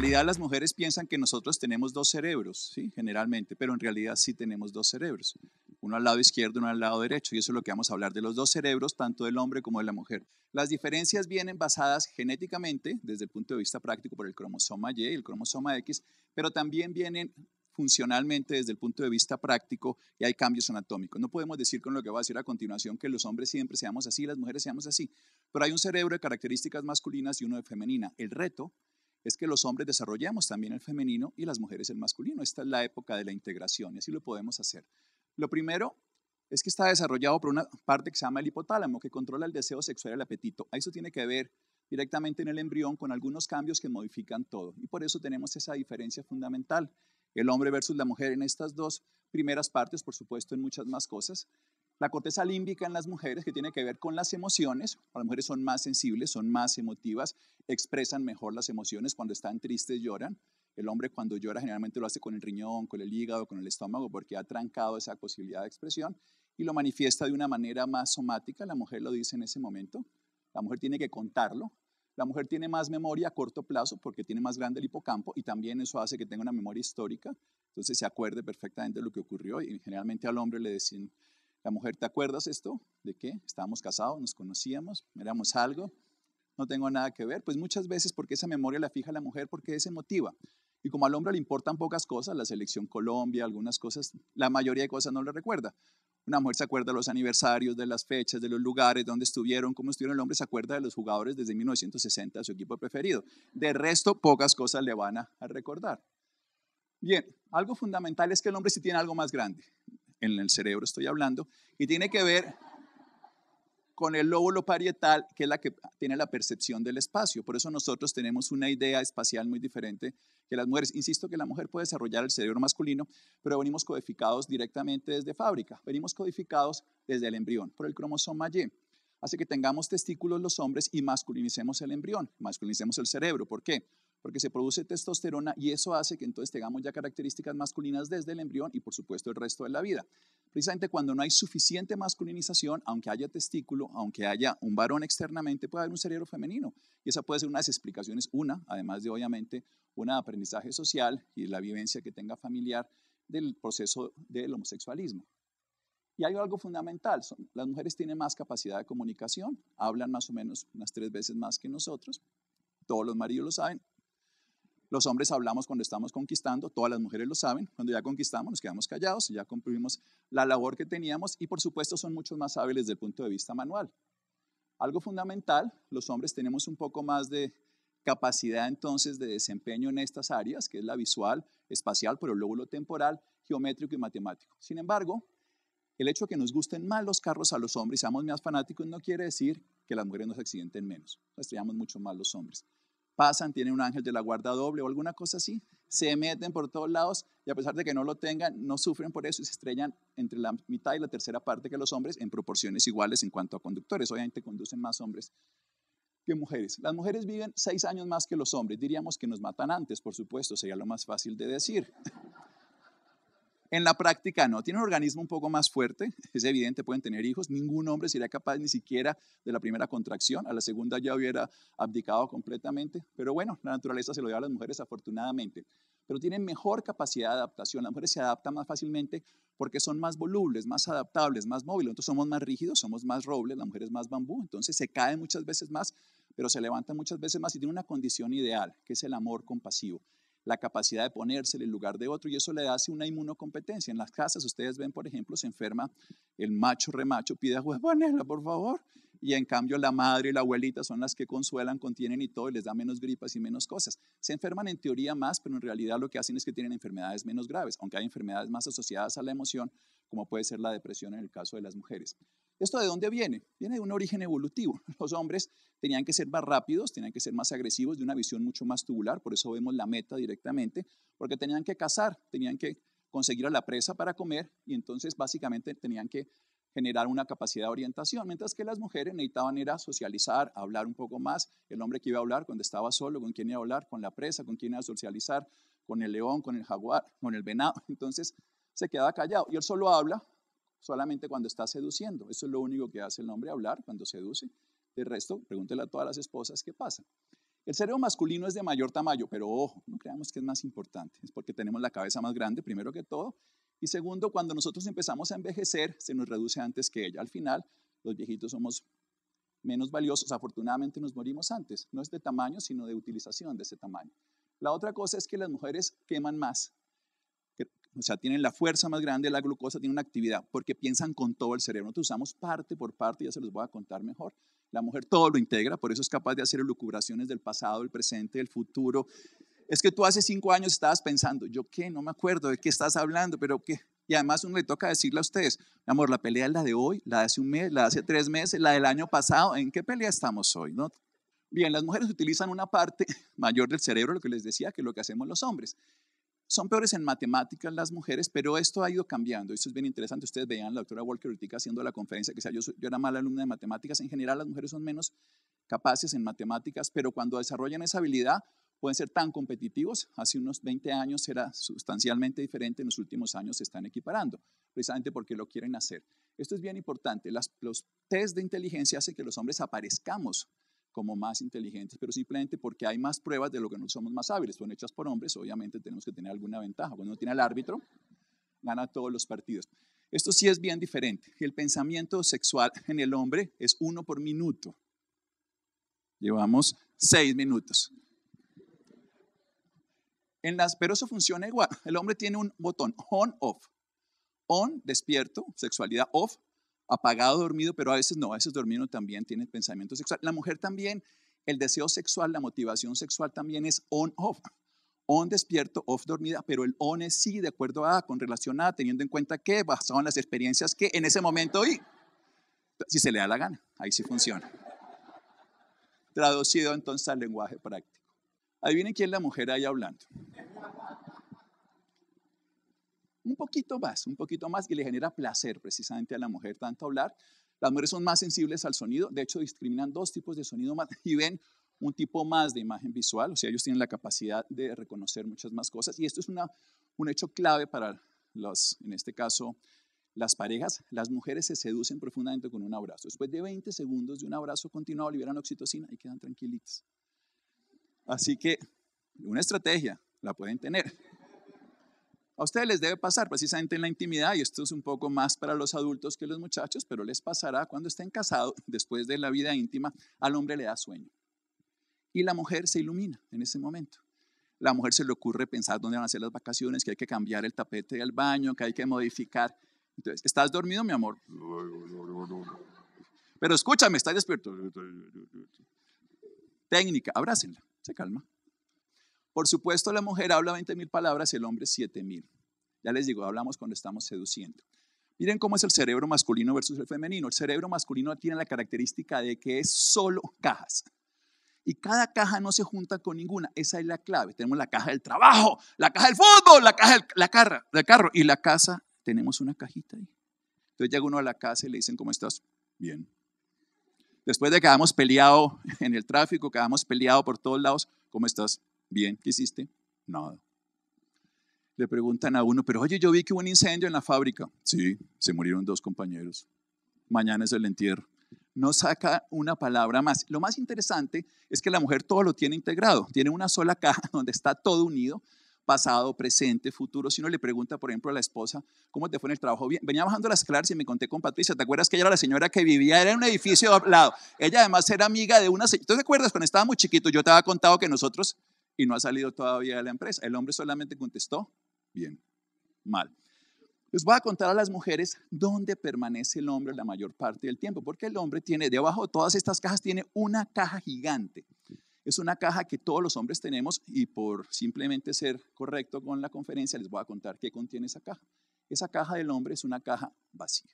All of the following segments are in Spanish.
realidad las mujeres piensan que nosotros tenemos dos cerebros, ¿sí? generalmente, pero en realidad sí tenemos dos cerebros, uno al lado izquierdo, uno al lado derecho, y eso es lo que vamos a hablar de los dos cerebros, tanto del hombre como de la mujer. Las diferencias vienen basadas genéticamente, desde el punto de vista práctico, por el cromosoma Y y el cromosoma X, pero también vienen funcionalmente desde el punto de vista práctico y hay cambios anatómicos. No podemos decir con lo que va a decir a continuación que los hombres siempre seamos así, las mujeres seamos así, pero hay un cerebro de características masculinas y uno de femenina. El reto es que los hombres desarrollamos también el femenino y las mujeres el masculino. Esta es la época de la integración y así lo podemos hacer. Lo primero es que está desarrollado por una parte que se llama el hipotálamo, que controla el deseo sexual y el apetito. A Eso tiene que ver directamente en el embrión con algunos cambios que modifican todo. Y por eso tenemos esa diferencia fundamental, el hombre versus la mujer en estas dos primeras partes, por supuesto en muchas más cosas, la corteza límbica en las mujeres, que tiene que ver con las emociones, las mujeres son más sensibles, son más emotivas, expresan mejor las emociones, cuando están tristes lloran. El hombre cuando llora generalmente lo hace con el riñón, con el hígado, con el estómago, porque ha trancado esa posibilidad de expresión y lo manifiesta de una manera más somática. La mujer lo dice en ese momento. La mujer tiene que contarlo. La mujer tiene más memoria a corto plazo porque tiene más grande el hipocampo y también eso hace que tenga una memoria histórica. Entonces se acuerde perfectamente de lo que ocurrió y generalmente al hombre le dicen. La mujer, ¿te acuerdas esto? ¿De qué? Estábamos casados, nos conocíamos, éramos algo, no tengo nada que ver. Pues muchas veces porque esa memoria la fija la mujer porque es emotiva. Y como al hombre le importan pocas cosas, la selección Colombia, algunas cosas, la mayoría de cosas no le recuerda. Una mujer se acuerda de los aniversarios, de las fechas, de los lugares donde estuvieron, cómo estuvieron. El hombre se acuerda de los jugadores desde 1960, de su equipo preferido. De resto, pocas cosas le van a, a recordar. Bien, algo fundamental es que el hombre sí tiene algo más grande en el cerebro estoy hablando, y tiene que ver con el lóbulo parietal, que es la que tiene la percepción del espacio. Por eso nosotros tenemos una idea espacial muy diferente que las mujeres. Insisto que la mujer puede desarrollar el cerebro masculino, pero venimos codificados directamente desde fábrica, venimos codificados desde el embrión, por el cromosoma Y. así que tengamos testículos los hombres y masculinicemos el embrión, masculinicemos el cerebro. ¿Por qué? porque se produce testosterona y eso hace que entonces tengamos ya características masculinas desde el embrión y por supuesto el resto de la vida. Precisamente cuando no hay suficiente masculinización, aunque haya testículo, aunque haya un varón externamente, puede haber un cerebro femenino. Y esa puede ser una de las explicaciones, una, además de obviamente, una aprendizaje social y la vivencia que tenga familiar del proceso del homosexualismo. Y hay algo fundamental, las mujeres tienen más capacidad de comunicación, hablan más o menos unas tres veces más que nosotros, todos los maridos lo saben, los hombres hablamos cuando estamos conquistando, todas las mujeres lo saben, cuando ya conquistamos nos quedamos callados, ya cumplimos la labor que teníamos y por supuesto son mucho más hábiles desde el punto de vista manual. Algo fundamental, los hombres tenemos un poco más de capacidad entonces de desempeño en estas áreas, que es la visual, espacial, pero el lóbulo temporal, geométrico y matemático. Sin embargo, el hecho de que nos gusten más los carros a los hombres y seamos más fanáticos no quiere decir que las mujeres nos accidenten menos. Nos estrellamos mucho más los hombres pasan, tienen un ángel de la guarda doble o alguna cosa así, se meten por todos lados y a pesar de que no lo tengan, no sufren por eso y se estrellan entre la mitad y la tercera parte que los hombres en proporciones iguales en cuanto a conductores. Obviamente conducen más hombres que mujeres. Las mujeres viven seis años más que los hombres. Diríamos que nos matan antes, por supuesto, sería lo más fácil de decir. En la práctica no, tiene un organismo un poco más fuerte, es evidente, pueden tener hijos, ningún hombre sería capaz ni siquiera de la primera contracción, a la segunda ya hubiera abdicado completamente, pero bueno, la naturaleza se lo da a las mujeres afortunadamente, pero tienen mejor capacidad de adaptación, las mujeres se adaptan más fácilmente porque son más volubles, más adaptables, más móviles, entonces somos más rígidos, somos más robles, la mujer es más bambú, entonces se caen muchas veces más, pero se levantan muchas veces más y tiene una condición ideal, que es el amor compasivo la capacidad de ponerse en lugar de otro y eso le hace una inmunocompetencia. En las casas ustedes ven, por ejemplo, se enferma el macho remacho, pide a juez, ponela, por favor, y en cambio la madre y la abuelita son las que consuelan, contienen y todo, y les da menos gripas y menos cosas. Se enferman en teoría más, pero en realidad lo que hacen es que tienen enfermedades menos graves, aunque hay enfermedades más asociadas a la emoción, como puede ser la depresión en el caso de las mujeres. ¿Esto de dónde viene? Viene de un origen evolutivo. Los hombres tenían que ser más rápidos, tenían que ser más agresivos, de una visión mucho más tubular, por eso vemos la meta directamente, porque tenían que cazar, tenían que conseguir a la presa para comer y entonces básicamente tenían que generar una capacidad de orientación, mientras que las mujeres necesitaban era socializar, hablar un poco más, el hombre que iba a hablar cuando estaba solo, con quién iba a hablar, con la presa, con quién iba a socializar, con el león, con el jaguar, con el venado, entonces se quedaba callado y él solo habla solamente cuando está seduciendo, eso es lo único que hace el hombre, hablar cuando seduce, de resto, pregúntele a todas las esposas qué pasa. El cerebro masculino es de mayor tamaño, pero ojo, no creamos que es más importante, es porque tenemos la cabeza más grande, primero que todo, y segundo, cuando nosotros empezamos a envejecer, se nos reduce antes que ella. Al final, los viejitos somos menos valiosos. Afortunadamente nos morimos antes. No es de tamaño, sino de utilización de ese tamaño. La otra cosa es que las mujeres queman más. O sea, tienen la fuerza más grande, la glucosa tiene una actividad, porque piensan con todo el cerebro. Nosotros usamos parte por parte, ya se los voy a contar mejor. La mujer todo lo integra, por eso es capaz de hacer elucubraciones del pasado, el presente, el futuro, es que tú hace cinco años estabas pensando, yo qué, no me acuerdo de qué estás hablando, pero qué. Y además uno le toca decirle a ustedes, mi amor, la pelea es la de hoy, la de hace un mes, la de hace tres meses, la del año pasado, ¿en qué pelea estamos hoy? ¿No? Bien, las mujeres utilizan una parte mayor del cerebro, lo que les decía, que lo que hacemos los hombres. Son peores en matemáticas las mujeres, pero esto ha ido cambiando. Esto es bien interesante. Ustedes veían la doctora Walker critica haciendo la conferencia que sea yo, yo era mala alumna de matemáticas. En general, las mujeres son menos capaces en matemáticas, pero cuando desarrollan esa habilidad, pueden ser tan competitivos. Hace unos 20 años era sustancialmente diferente, en los últimos años se están equiparando, precisamente porque lo quieren hacer. Esto es bien importante. los test de inteligencia hacen que los hombres aparezcamos como más inteligentes, pero simplemente porque hay más pruebas de lo que no somos más hábiles. Son hechas por hombres, obviamente tenemos que tener alguna ventaja. Cuando uno tiene al árbitro, gana todos los partidos. Esto sí es bien diferente. El pensamiento sexual en el hombre es uno por minuto. Llevamos seis minutos las, pero eso funciona igual. El hombre tiene un botón on, off. On, despierto, sexualidad, off, apagado, dormido, pero a veces no, a veces dormido también tiene pensamiento sexual. La mujer también, el deseo sexual, la motivación sexual también es on, off. On despierto, off dormida, pero el on es sí, de acuerdo a, con relación a, teniendo en cuenta que, basado en las experiencias que en ese momento y si se le da la gana, ahí sí funciona. Traducido entonces al lenguaje práctico. Adivinen quién es la mujer ahí hablando. Un poquito más, un poquito más, y le genera placer precisamente a la mujer tanto hablar. Las mujeres son más sensibles al sonido, de hecho discriminan dos tipos de sonido más y ven un tipo más de imagen visual, o sea, ellos tienen la capacidad de reconocer muchas más cosas y esto es una, un hecho clave para los, en este caso, las parejas, las mujeres se seducen profundamente con un abrazo. Después de 20 segundos de un abrazo continuado liberan oxitocina y quedan tranquilitas. Así que una estrategia la pueden tener. A ustedes les debe pasar precisamente en la intimidad, y esto es un poco más para los adultos que los muchachos, pero les pasará cuando estén casados, después de la vida íntima, al hombre le da sueño. Y la mujer se ilumina en ese momento. La mujer se le ocurre pensar dónde van a ser las vacaciones, que hay que cambiar el tapete del baño, que hay que modificar. Entonces, ¿estás dormido, mi amor? Pero escúchame, estás despierto. Técnica, abrácenla se calma. Por supuesto, la mujer habla 20 mil palabras y el hombre 7 mil. Ya les digo, hablamos cuando estamos seduciendo. Miren cómo es el cerebro masculino versus el femenino. El cerebro masculino tiene la característica de que es solo cajas. Y cada caja no se junta con ninguna. Esa es la clave. Tenemos la caja del trabajo, la caja del fútbol, la caja del la carro, del carro y la casa. Tenemos una cajita ahí. Entonces llega uno a la casa y le dicen, ¿cómo estás? Bien después de que habíamos peleado en el tráfico, que habíamos peleado por todos lados, ¿cómo estás? Bien, ¿qué hiciste? Nada. Le preguntan a uno, pero oye, yo vi que hubo un incendio en la fábrica. Sí, se murieron dos compañeros. Mañana es el entierro. No saca una palabra más. Lo más interesante es que la mujer todo lo tiene integrado. Tiene una sola caja donde está todo unido pasado, presente, futuro. Si uno le pregunta, por ejemplo, a la esposa, ¿cómo te fue en el trabajo? Bien, venía bajando las claras y me conté con Patricia. ¿Te acuerdas que ella era la señora que vivía? Era en un edificio al lado. Ella además era amiga de una... ¿Tú te acuerdas cuando estaba muy chiquito? Yo te había contado que nosotros... Y no ha salido todavía de la empresa. El hombre solamente contestó, bien, mal. Les voy a contar a las mujeres dónde permanece el hombre la mayor parte del tiempo, porque el hombre tiene, debajo de todas estas cajas, tiene una caja gigante. Es una caja que todos los hombres tenemos y por simplemente ser correcto con la conferencia les voy a contar qué contiene esa caja. Esa caja del hombre es una caja vacía.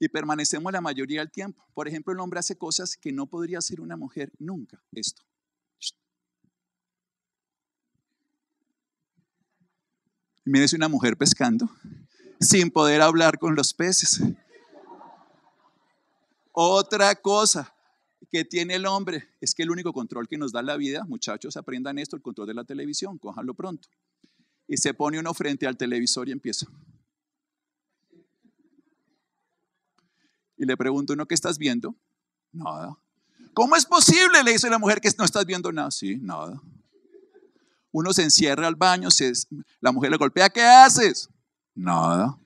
Y permanecemos la mayoría del tiempo. Por ejemplo, el hombre hace cosas que no podría hacer una mujer nunca. Esto. es una mujer pescando sin poder hablar con los peces. Otra cosa, que tiene el hombre es que el único control que nos da la vida, muchachos, aprendan esto, el control de la televisión, cójanlo pronto. Y se pone uno frente al televisor y empieza. Y le pregunto uno, ¿qué estás viendo? Nada. ¿Cómo es posible? Le dice la mujer que no estás viendo nada. Sí, nada. Uno se encierra al baño, la mujer le golpea, ¿qué haces? Nada.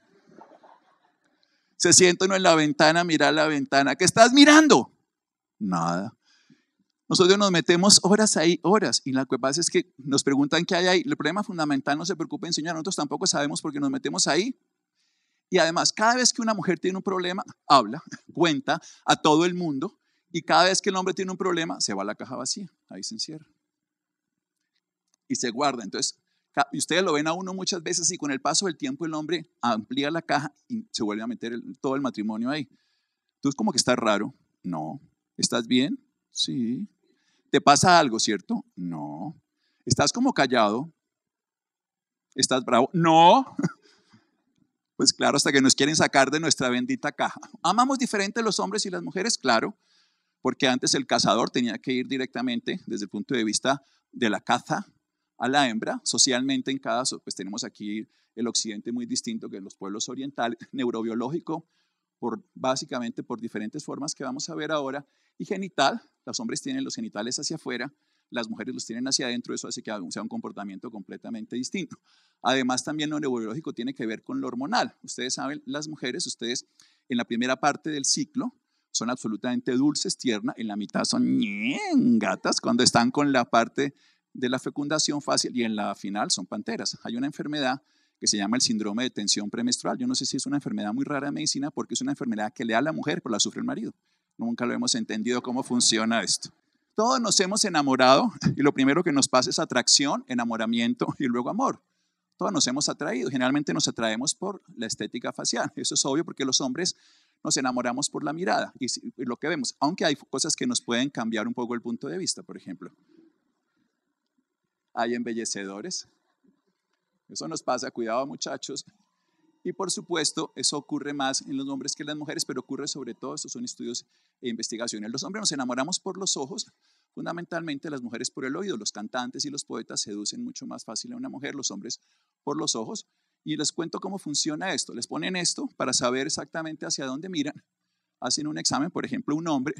Se sienta uno en la ventana, mira la ventana, ¿qué estás mirando? nada. Nosotros nos metemos horas ahí, horas, y lo que pasa es que nos preguntan qué hay ahí. El problema fundamental no se preocupe enseñar, nosotros tampoco sabemos porque nos metemos ahí. Y además, cada vez que una mujer tiene un problema, habla, cuenta a todo el mundo, y cada vez que el hombre tiene un problema, se va a la caja vacía, ahí se encierra. Y se guarda. Entonces, ustedes lo ven a uno muchas veces y con el paso del tiempo el hombre amplía la caja y se vuelve a meter todo el matrimonio ahí. Entonces, como que está raro. No, ¿Estás bien? Sí. ¿Te pasa algo, cierto? No. ¿Estás como callado? ¿Estás bravo? No. Pues claro, hasta que nos quieren sacar de nuestra bendita caja. ¿Amamos diferente los hombres y las mujeres? Claro, porque antes el cazador tenía que ir directamente desde el punto de vista de la caza a la hembra, socialmente en cada, pues tenemos aquí el occidente muy distinto que los pueblos orientales, neurobiológico, básicamente por diferentes formas que vamos a ver ahora, y genital, los hombres tienen los genitales hacia afuera, las mujeres los tienen hacia adentro, eso hace que sea un comportamiento completamente distinto. Además, también lo neurobiológico tiene que ver con lo hormonal. Ustedes saben, las mujeres, ustedes en la primera parte del ciclo son absolutamente dulces, tiernas, en la mitad son gatas cuando están con la parte de la fecundación fácil y en la final son panteras. Hay una enfermedad que se llama el síndrome de tensión premenstrual. Yo no sé si es una enfermedad muy rara en medicina porque es una enfermedad que le da a la mujer, pero la sufre el marido. Nunca lo hemos entendido cómo funciona esto. Todos nos hemos enamorado y lo primero que nos pasa es atracción, enamoramiento y luego amor. Todos nos hemos atraído. Generalmente nos atraemos por la estética facial. Eso es obvio porque los hombres nos enamoramos por la mirada y lo que vemos, aunque hay cosas que nos pueden cambiar un poco el punto de vista, por ejemplo. Hay embellecedores, eso nos pasa, cuidado muchachos. Y por supuesto, eso ocurre más en los hombres que en las mujeres, pero ocurre sobre todo, estos son estudios e investigaciones. Los hombres nos enamoramos por los ojos, fundamentalmente las mujeres por el oído. Los cantantes y los poetas seducen mucho más fácil a una mujer, los hombres por los ojos. Y les cuento cómo funciona esto. Les ponen esto para saber exactamente hacia dónde miran. Hacen un examen, por ejemplo, un hombre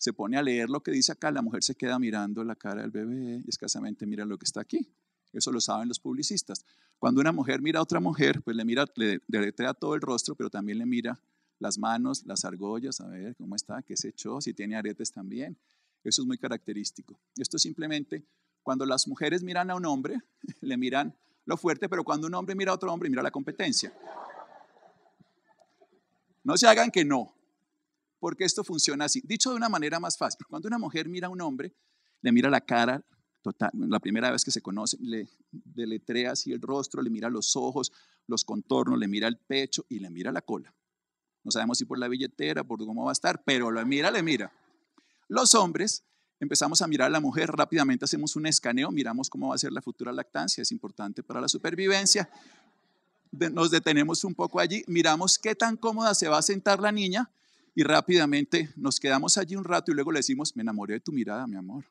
se pone a leer lo que dice acá, la mujer se queda mirando la cara del bebé y escasamente mira lo que está aquí. Eso lo saben los publicistas. Cuando una mujer mira a otra mujer, pues le mira, le deletrea todo el rostro, pero también le mira las manos, las argollas, a ver cómo está, qué se echó, si tiene aretes también. Eso es muy característico. Esto simplemente, cuando las mujeres miran a un hombre, le miran lo fuerte, pero cuando un hombre mira a otro hombre, mira la competencia. No se hagan que no, porque esto funciona así. Dicho de una manera más fácil, cuando una mujer mira a un hombre, le mira la cara, la primera vez que se conoce, le deletrea así el rostro, le mira los ojos, los contornos, le mira el pecho y le mira la cola. No sabemos si por la billetera, por cómo va a estar, pero lo mira, le mira. Los hombres empezamos a mirar a la mujer, rápidamente hacemos un escaneo, miramos cómo va a ser la futura lactancia, es importante para la supervivencia. Nos detenemos un poco allí, miramos qué tan cómoda se va a sentar la niña y rápidamente nos quedamos allí un rato y luego le decimos, me enamoré de tu mirada, mi amor.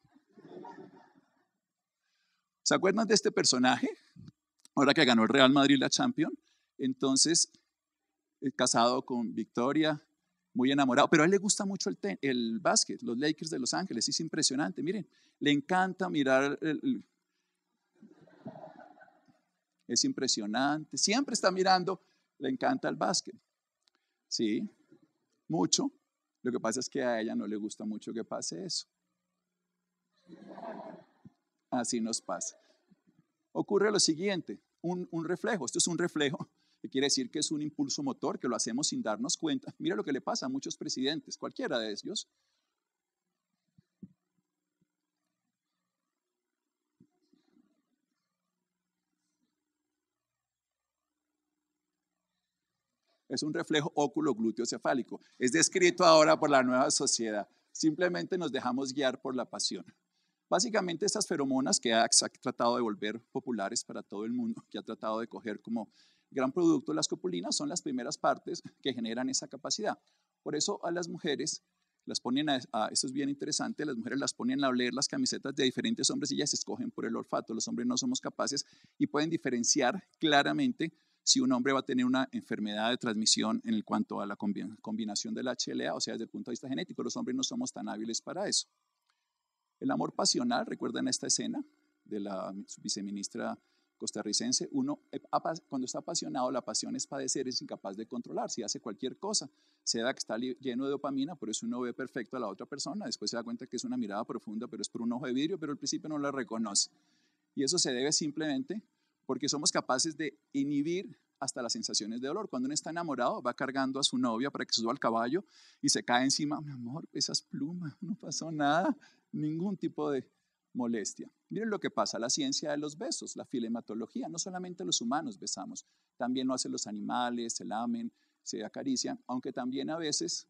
¿Se acuerdan de este personaje? Ahora que ganó el Real Madrid la Champions. Entonces, eh, casado con Victoria, muy enamorado, pero a él le gusta mucho el, el básquet, los Lakers de Los Ángeles, es impresionante, miren, le encanta mirar, es impresionante, siempre está mirando, le encanta el básquet, ¿sí? Mucho, lo que pasa es que a ella no le gusta mucho que pase eso. Así nos pasa. Ocurre lo siguiente, un, reflejo, esto es un reflejo, que quiere decir que es un impulso motor, que lo hacemos sin darnos cuenta. Mira lo que le pasa a muchos presidentes, cualquiera de ellos, es un reflejo óculo glúteo cefálico. Es descrito ahora por la nueva sociedad. Simplemente nos dejamos guiar por la pasión. Básicamente estas feromonas que ha tratado de volver populares para todo el mundo, que ha tratado de coger como gran producto las copulinas, son las primeras partes que generan esa capacidad. Por eso a las mujeres las ponen a, es bien interesante, las mujeres las ponen a leer las camisetas de diferentes hombres y ellas escogen por el olfato, los hombres no somos capaces y pueden diferenciar claramente si un hombre va a tener una enfermedad de transmisión en cuanto a la combinación de la HLA, o sea, desde el punto de vista genético, los hombres no somos tan hábiles para eso. El amor pasional, recuerden esta escena de la viceministra costarricense, uno eh, cuando está apasionado, la pasión es padecer, es incapaz de controlar, si hace cualquier cosa, se da que está lleno de dopamina, por eso uno ve perfecto a la otra persona, después se da cuenta que es una mirada profunda, pero es por un ojo de vidrio, pero al principio no la reconoce. Y eso se debe simplemente porque somos capaces de inhibir hasta las sensaciones de dolor. Cuando uno está enamorado, va cargando a su novia para que suba al caballo y se cae encima, mi amor, esas plumas, no pasó nada, ningún tipo de molestia. Miren lo que pasa, la ciencia de los besos, la filematología, no solamente los humanos besamos, también lo hacen los animales, se lamen, se acarician, aunque también a veces,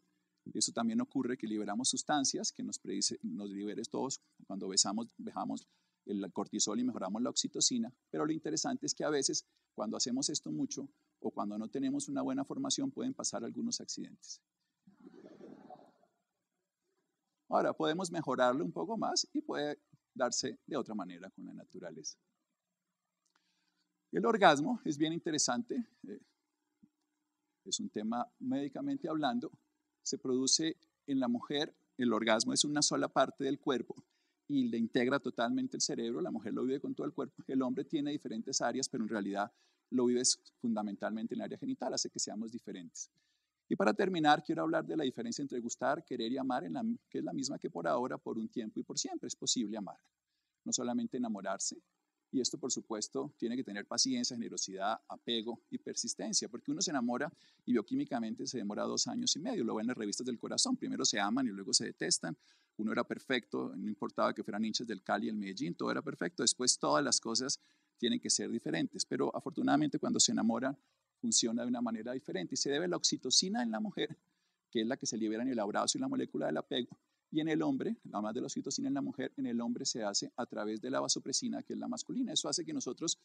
eso también ocurre que liberamos sustancias que nos, predice, nos liberes todos cuando besamos, dejamos el cortisol y mejoramos la oxitocina, pero lo interesante es que a veces cuando hacemos esto mucho o cuando no tenemos una buena formación pueden pasar algunos accidentes. Ahora podemos mejorarlo un poco más y puede darse de otra manera con la naturaleza. El orgasmo es bien interesante, eh, es un tema médicamente hablando, se produce en la mujer, el orgasmo es una sola parte del cuerpo y le integra totalmente el cerebro, la mujer lo vive con todo el cuerpo, el hombre tiene diferentes áreas, pero en realidad lo vive fundamentalmente en el área genital, hace que seamos diferentes. Y para terminar, quiero hablar de la diferencia entre gustar, querer y amar, que es la misma que por ahora, por un tiempo y por siempre. Es posible amar, no solamente enamorarse. Y esto, por supuesto, tiene que tener paciencia, generosidad, apego y persistencia, porque uno se enamora y bioquímicamente se demora dos años y medio. Lo ven en las revistas del corazón. Primero se aman y luego se detestan. Uno era perfecto, no importaba que fueran hinchas del Cali y el Medellín, todo era perfecto. Después todas las cosas tienen que ser diferentes. Pero afortunadamente cuando se enamoran, funciona de una manera diferente y se debe a la oxitocina en la mujer, que es la que se libera en el abrazo y la molécula del apego, y en el hombre, la más de la oxitocina en la mujer, en el hombre se hace a través de la vasopresina, que es la masculina. Eso hace que nosotros,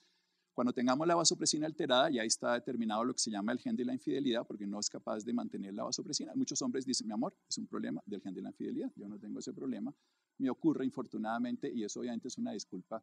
cuando tengamos la vasopresina alterada, ya está determinado lo que se llama el gen de la infidelidad, porque no es capaz de mantener la vasopresina. Muchos hombres dicen, mi amor, es un problema del gen de la infidelidad, yo no tengo ese problema, me ocurre infortunadamente, y eso obviamente es una disculpa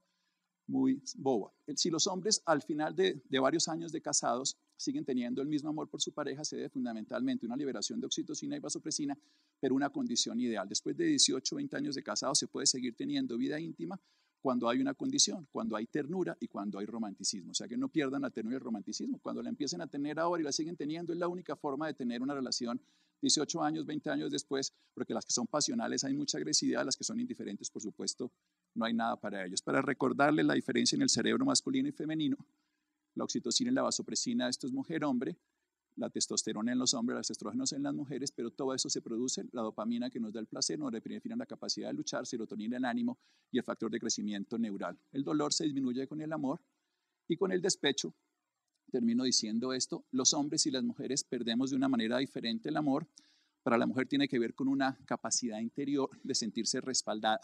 muy boba. Eh, si los hombres al final de, varios años de casados siguen teniendo el mismo amor por su pareja, se debe fundamentalmente a una liberación de oxitocina y vasopresina, pero una condición ideal. Después de 18 20 años de casado, se puede seguir teniendo vida íntima cuando hay una condición, cuando hay ternura y cuando hay romanticismo. O sea, que no pierdan la ternura y el romanticismo. Cuando la empiecen a tener ahora y la siguen teniendo, es la única forma de tener una relación 18 años, 20 años después, porque las que son pasionales hay mucha agresividad, las que son indiferentes, por supuesto, no hay nada para ellos. Para recordarles la diferencia en el cerebro masculino y femenino, la oxitocina y la vasopresina, esto es mujer-hombre, la testosterona en los hombres, los estrógenos en las mujeres, pero todo eso se produce, la dopamina que nos da el placer, norepinefrina la capacidad de luchar, serotonina el ánimo y el factor de crecimiento neural. El dolor se disminuye con el amor y con el despecho. Termino diciendo esto, los hombres y las mujeres perdemos de una manera diferente el amor. Para la mujer tiene que ver con una capacidad interior de sentirse respaldada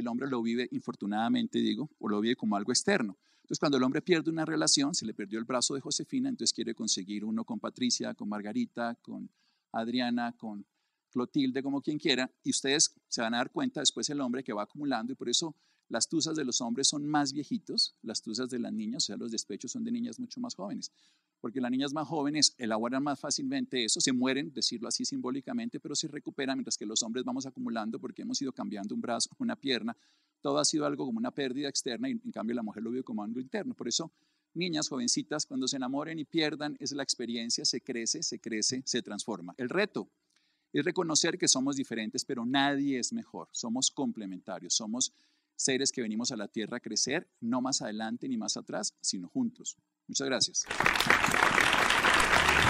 el hombre lo vive, infortunadamente digo, o lo vive como algo externo. Entonces, cuando el hombre pierde una relación, se le perdió el brazo de Josefina, entonces quiere conseguir uno con Patricia, con Margarita, con Adriana, con Clotilde, como quien quiera, y ustedes se van a dar cuenta después el hombre que va acumulando, y por eso las tuzas de los hombres son más viejitos, las tuzas de las niñas, o sea, los despechos son de niñas mucho más jóvenes porque las niñas más jóvenes elaboran más fácilmente eso, se mueren, decirlo así simbólicamente, pero se recuperan, mientras que los hombres vamos acumulando porque hemos ido cambiando un brazo, una pierna, todo ha sido algo como una pérdida externa y en cambio la mujer lo vio como algo interno. Por eso, niñas jovencitas, cuando se enamoren y pierdan, es la experiencia, se crece, se crece, se transforma. El reto es reconocer que somos diferentes, pero nadie es mejor, somos complementarios, somos seres que venimos a la Tierra a crecer, no más adelante ni más atrás, sino juntos. Muchas gracias.